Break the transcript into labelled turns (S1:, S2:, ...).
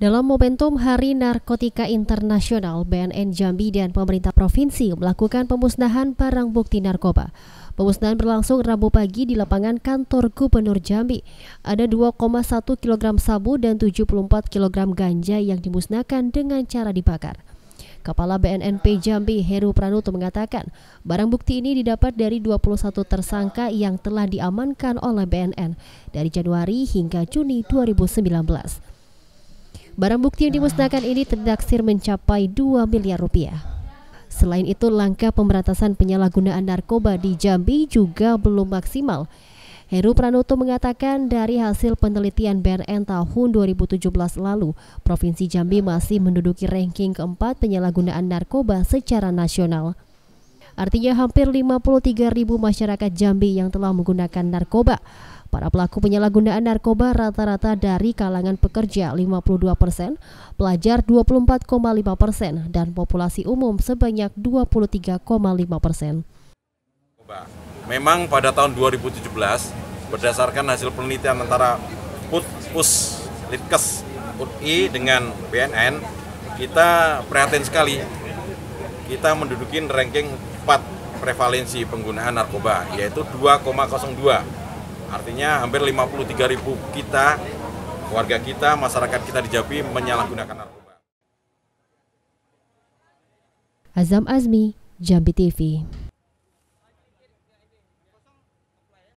S1: Dalam momentum Hari Narkotika Internasional, BNN Jambi dan pemerintah provinsi melakukan pemusnahan barang bukti narkoba. Pemusnahan berlangsung Rabu pagi di lapangan kantor Gubernur Jambi. Ada 2,1 kg sabu dan 74 kg ganja yang dimusnahkan dengan cara dibakar. Kepala BNNP Jambi Heru Pranuto mengatakan, barang bukti ini didapat dari 21 tersangka yang telah diamankan oleh BNN dari Januari hingga Juni 2019. Barang bukti yang dimusnahkan ini terdaksir mencapai 2 miliar rupiah. Selain itu, langkah pemberantasan penyalahgunaan narkoba di Jambi juga belum maksimal. Heru Pranoto mengatakan dari hasil penelitian BNN tahun 2017 lalu, Provinsi Jambi masih menduduki ranking keempat penyalahgunaan narkoba secara nasional. Artinya hampir 53 ribu masyarakat Jambi yang telah menggunakan narkoba. Para pelaku penyalahgunaan narkoba rata-rata dari kalangan pekerja 52 persen, pelajar 24,5 persen, dan populasi umum sebanyak 23,5 persen.
S2: Memang pada tahun 2017, berdasarkan hasil penelitian antara PUS, Litkes, UI dengan BNN, kita prihatin sekali. Kita menduduki ranking 4 prevalensi penggunaan narkoba, yaitu 2,02 Artinya hampir 53 ribu kita, warga kita, masyarakat kita di Jambi menyalahgunakan narkoba.
S1: Azam Azmi, Jambi TV.